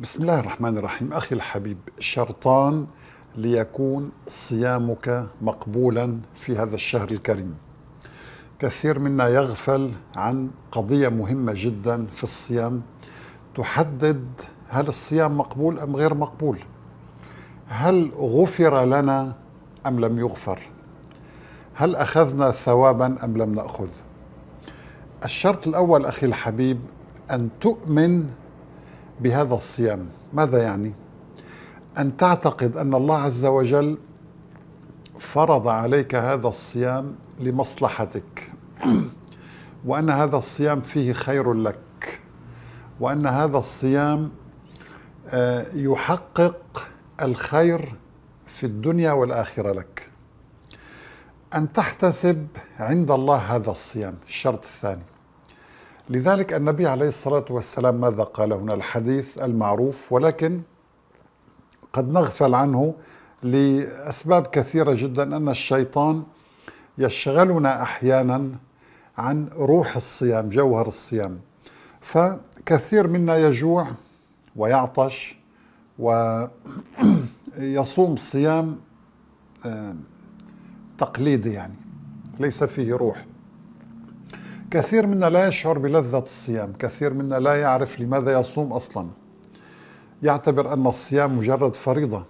بسم الله الرحمن الرحيم أخي الحبيب شرطان ليكون صيامك مقبولا في هذا الشهر الكريم كثير منا يغفل عن قضية مهمة جدا في الصيام تحدد هل الصيام مقبول أم غير مقبول هل غفر لنا أم لم يغفر هل أخذنا ثوابا أم لم نأخذ الشرط الأول أخي الحبيب أن تؤمن بهذا الصيام ماذا يعني ان تعتقد ان الله عز وجل فرض عليك هذا الصيام لمصلحتك وان هذا الصيام فيه خير لك وان هذا الصيام آه، يحقق الخير في الدنيا والاخره لك ان تحتسب عند الله هذا الصيام الشرط الثاني لذلك النبي عليه الصلاة والسلام ماذا قال هنا الحديث المعروف ولكن قد نغفل عنه لأسباب كثيرة جدا أن الشيطان يشغلنا أحيانا عن روح الصيام جوهر الصيام فكثير منا يجوع ويعطش ويصوم صيام آه، تقليدي يعني ليس فيه روح كثير منا لا يشعر بلذة الصيام كثير منا لا يعرف لماذا يصوم أصلا يعتبر أن الصيام مجرد فريضة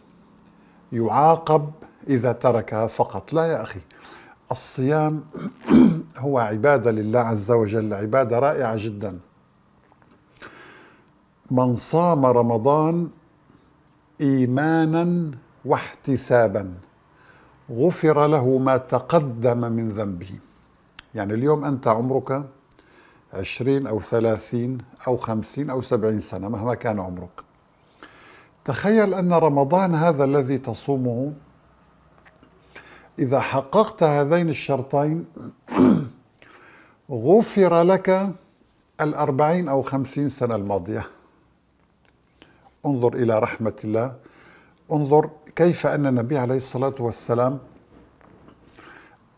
يعاقب إذا تركها فقط لا يا أخي الصيام هو عبادة لله عز وجل عبادة رائعة جدا من صام رمضان إيمانا واحتسابا غفر له ما تقدم من ذنبه يعني اليوم أنت عمرك 20 أو 30 أو 50 أو 70 سنة مهما كان عمرك تخيل أن رمضان هذا الذي تصومه إذا حققت هذين الشرطين غفر لك الأربعين أو خمسين سنة الماضية انظر إلى رحمة الله انظر كيف أن النبي عليه الصلاة والسلام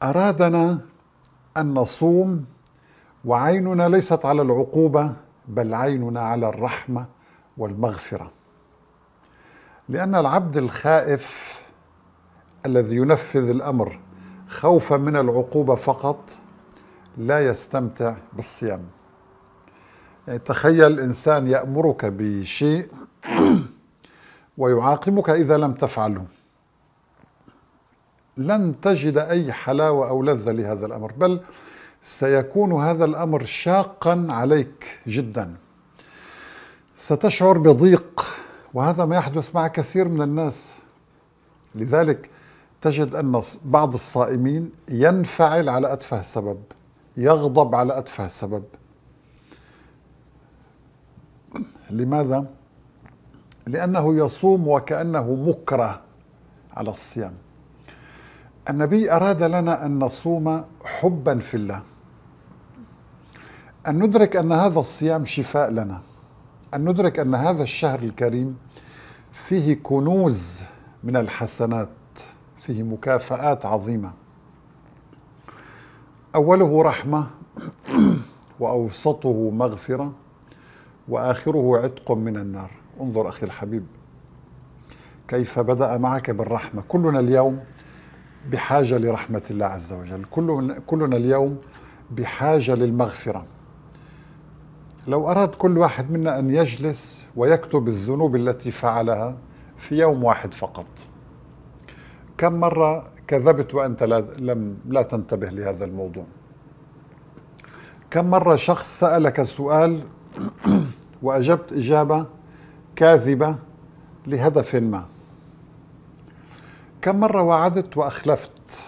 أرادنا أن نصوم وعيننا ليست على العقوبة بل عيننا على الرحمة والمغفرة لأن العبد الخائف الذي ينفذ الأمر خوفا من العقوبة فقط لا يستمتع بالصيام يعني تخيل إنسان يأمرك بشيء ويعاقبك إذا لم تفعله لن تجد أي حلاوة أو لذة لهذا الأمر بل سيكون هذا الأمر شاقا عليك جدا ستشعر بضيق وهذا ما يحدث مع كثير من الناس لذلك تجد أن بعض الصائمين ينفعل على أتفه سبب يغضب على أتفه سبب لماذا؟ لأنه يصوم وكأنه مكره على الصيام النبي أراد لنا أن نصوم حبا في الله أن ندرك أن هذا الصيام شفاء لنا أن ندرك أن هذا الشهر الكريم فيه كنوز من الحسنات فيه مكافآت عظيمة أوله رحمة وأوسطه مغفرة وآخره عتق من النار انظر أخي الحبيب كيف بدأ معك بالرحمة كلنا اليوم بحاجة لرحمة الله عز وجل كلنا, كلنا اليوم بحاجة للمغفرة لو أراد كل واحد منا أن يجلس ويكتب الذنوب التي فعلها في يوم واحد فقط كم مرة كذبت وأنت لا, لم لا تنتبه لهذا الموضوع كم مرة شخص سألك سؤال وأجبت إجابة كاذبة لهدف ما كم مرة وعدت وأخلفت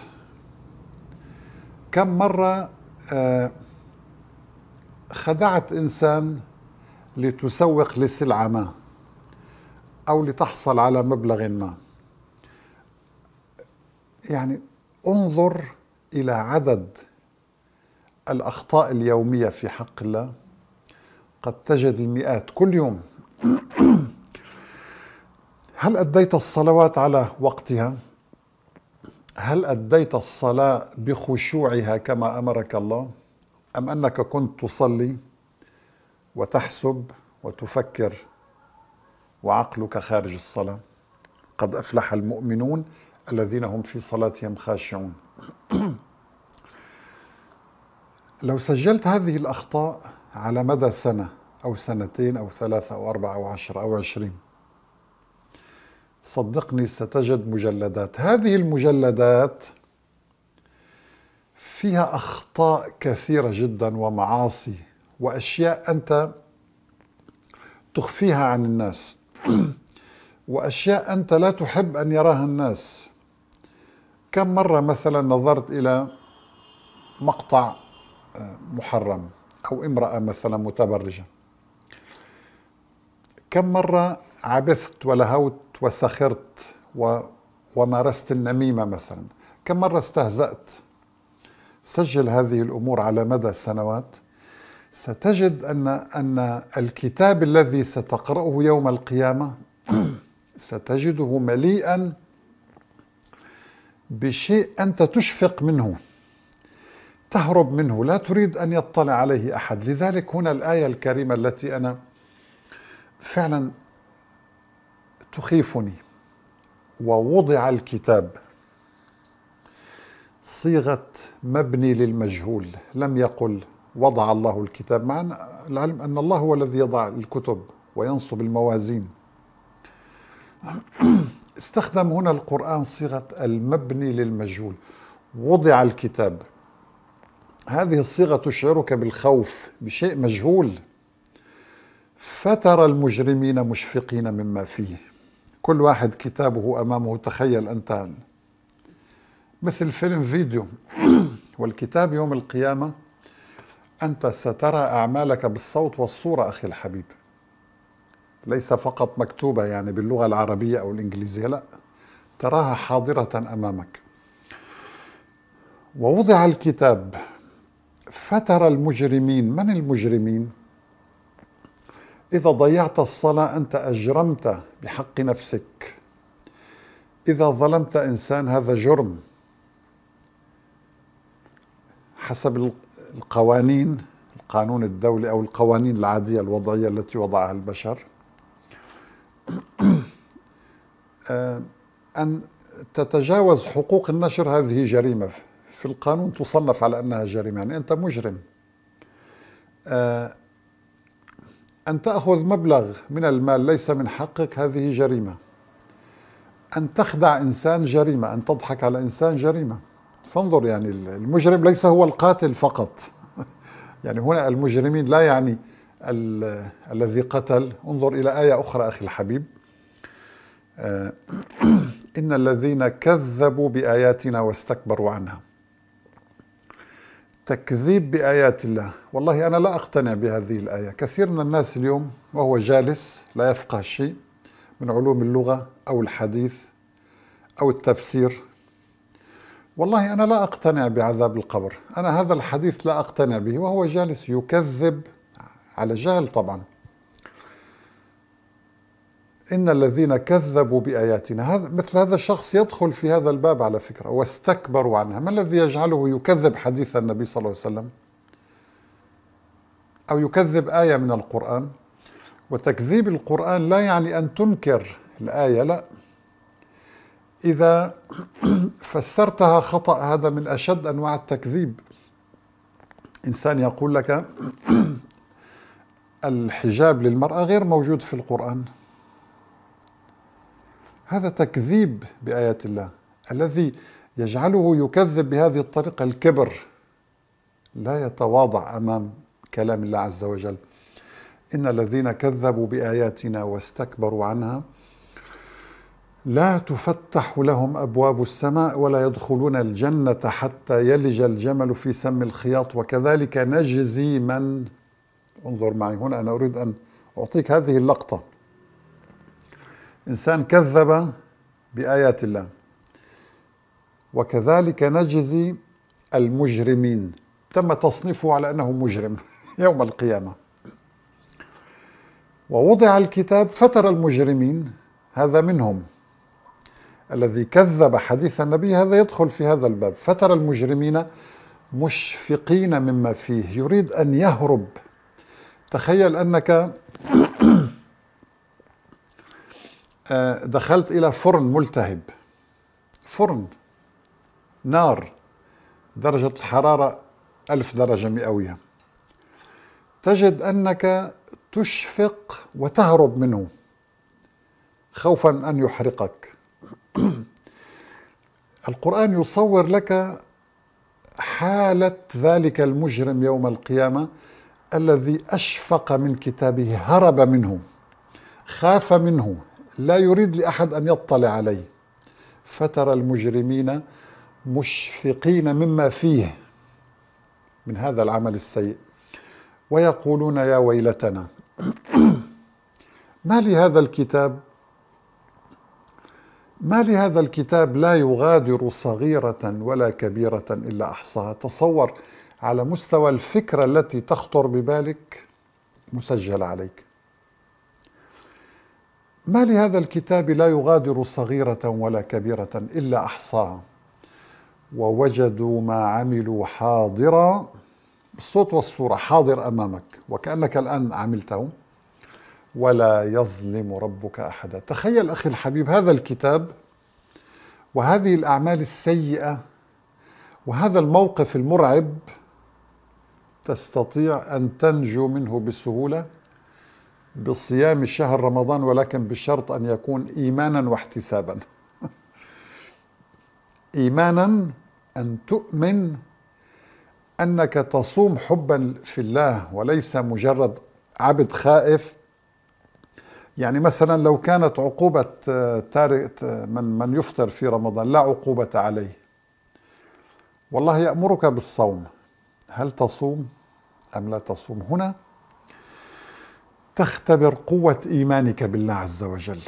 كم مرة آه، خدعت إنسان لتسوق لسلعة ما أو لتحصل على مبلغ ما يعني انظر إلى عدد الأخطاء اليومية في حق الله قد تجد المئات كل يوم هل أديت الصلوات على وقتها؟ هل أديت الصلاة بخشوعها كما أمرك الله أم أنك كنت تصلي وتحسب وتفكر وعقلك خارج الصلاة قد أفلح المؤمنون الذين هم في صلاتهم خاشعون لو سجلت هذه الأخطاء على مدى سنة أو سنتين أو ثلاثة أو أربعة أو عشرة أو عشرين صدقني ستجد مجلدات هذه المجلدات فيها اخطاء كثيره جدا ومعاصي واشياء انت تخفيها عن الناس واشياء انت لا تحب ان يراها الناس كم مره مثلا نظرت الى مقطع آه، محرم او امراه مثلا متبرجه كم مره عبثت ولهوت وسخرت و ومارست النميمة مثلا كم مرة استهزأت سجل هذه الأمور على مدى السنوات ستجد أن, أن الكتاب الذي ستقرأه يوم القيامة ستجده مليئا بشيء أنت تشفق منه تهرب منه لا تريد أن يطلع عليه أحد لذلك هنا الآية الكريمة التي أنا فعلا تخيفني ووضع الكتاب صيغة مبني للمجهول لم يقل وضع الله الكتاب مع العلم أن الله هو الذي يضع الكتب وينصب الموازين استخدم هنا القرآن صيغة المبني للمجهول وضع الكتاب هذه الصيغة تشعرك بالخوف بشيء مجهول فترى المجرمين مشفقين مما فيه كل واحد كتابه أمامه تخيل أنت مثل فيلم فيديو والكتاب يوم القيامة أنت سترى أعمالك بالصوت والصورة أخي الحبيب ليس فقط مكتوبة يعني باللغة العربية أو الإنجليزية لا تراها حاضرة أمامك ووضع الكتاب فترى المجرمين من المجرمين إذا ضيعت الصلاة أنت أجرمت بحق نفسك إذا ظلمت إنسان هذا جرم حسب القوانين القانون الدولي أو القوانين العادية الوضعية التي وضعها البشر آه، أن تتجاوز حقوق النشر هذه جريمة في القانون تصنف على أنها جريمة يعني أنت مجرم آه، أن تأخذ مبلغ من المال ليس من حقك هذه جريمة أن تخدع إنسان جريمة أن تضحك على إنسان جريمة فانظر يعني المجرم ليس هو القاتل فقط يعني هنا المجرمين لا يعني الذي قتل انظر إلى آية أخرى أخي الحبيب آه، إن الذين كذبوا بآياتنا واستكبروا عنها تكذيب بآيات الله والله أنا لا أقتنع بهذه الآية كثير من الناس اليوم وهو جالس لا يفقه شيء من علوم اللغة أو الحديث أو التفسير والله أنا لا أقتنع بعذاب القبر أنا هذا الحديث لا أقتنع به وهو جالس يكذب على جهل طبعا إن الذين كذبوا بآياتنا هذا مثل هذا الشخص يدخل في هذا الباب على فكرة واستكبروا عنها ما الذي يجعله يكذب حديث النبي صلى الله عليه وسلم أو يكذب آية من القرآن وتكذيب القرآن لا يعني أن تنكر الآية لا إذا فسرتها خطأ هذا من أشد أنواع التكذيب إنسان يقول لك الحجاب للمرأة غير موجود في القرآن هذا تكذيب بآيات الله الذي يجعله يكذب بهذه الطريقة الكبر لا يتواضع أمام كلام الله عز وجل إن الذين كذبوا بآياتنا واستكبروا عنها لا تفتح لهم أبواب السماء ولا يدخلون الجنة حتى يلج الجمل في سم الخياط وكذلك نجزي من انظر معي هنا أنا أريد أن أعطيك هذه اللقطة إنسان كذب بآيات الله وكذلك نجزي المجرمين تم تصنيفه على أنه مجرم يوم القيامة ووضع الكتاب فترى المجرمين هذا منهم الذي كذب حديث النبي هذا يدخل في هذا الباب فترى المجرمين مشفقين مما فيه يريد أن يهرب تخيل أنك آه، دخلت إلى فرن ملتهب فرن نار درجة الحرارة ألف درجة مئوية تجد أنك تشفق وتهرب منه خوفا أن يحرقك القرآن يصور لك حالة ذلك المجرم يوم القيامة الذي أشفق من كتابه هرب منه خاف منه لا يريد لأحد أن يطلع عليه فترى المجرمين مشفقين مما فيه من هذا العمل السيء ويقولون يا ويلتنا ما لهذا الكتاب ما لهذا الكتاب لا يغادر صغيرة ولا كبيرة إلا أحصاها تصور على مستوى الفكرة التي تخطر ببالك مسجلة عليك ما لهذا الكتاب لا يغادر صغيرة ولا كبيرة إلا أحصاها ووجدوا ما عملوا حاضرا بالصوت والصورة حاضر أمامك وكأنك الآن عملته ولا يظلم ربك أحدا تخيل أخي الحبيب هذا الكتاب وهذه الأعمال السيئة وهذا الموقف المرعب تستطيع أن تنجو منه بسهولة بصيام الشهر رمضان ولكن بشرط أن يكون إيمانا واحتسابا إيمانا أن تؤمن أنك تصوم حبا في الله وليس مجرد عبد خائف يعني مثلا لو كانت عقوبة آه، تارك من من يفطر في رمضان لا عقوبة عليه والله يأمرك بالصوم هل تصوم أم لا تصوم هنا تختبر قوة إيمانك بالله عز وجل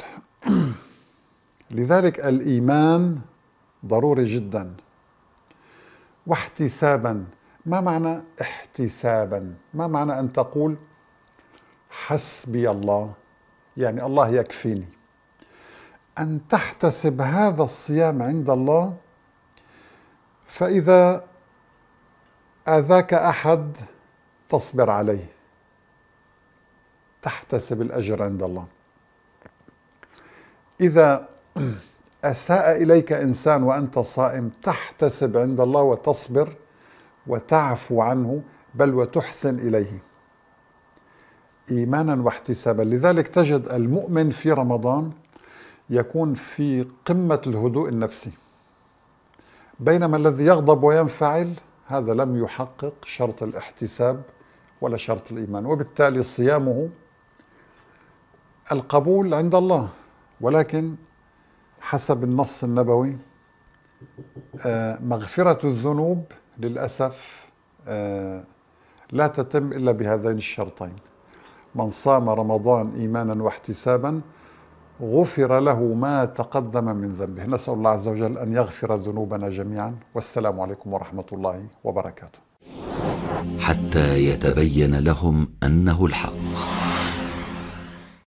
لذلك الإيمان ضروري جدا واحتسابا ما معنى احتسابا ما معنى أن تقول حسبي الله يعني الله يكفيني أن تحتسب هذا الصيام عند الله فإذا آذاك أحد تصبر عليه تحتسب الأجر عند الله إذا أساء إليك إنسان وأنت صائم تحتسب عند الله وتصبر وتعفو عنه بل وتحسن إليه إيمانا واحتسابا لذلك تجد المؤمن في رمضان يكون في قمة الهدوء النفسي بينما الذي يغضب وينفعل هذا لم يحقق شرط الاحتساب ولا شرط الإيمان وبالتالي صيامه القبول عند الله ولكن حسب النص النبوي آه، مغفرة الذنوب للأسف آه، لا تتم إلا بهذين الشرطين من صام رمضان إيمانا واحتسابا غفر له ما تقدم من ذنبه نسأل الله عز وجل أن يغفر ذنوبنا جميعا والسلام عليكم ورحمة الله وبركاته حتى يتبين لهم أنه الحق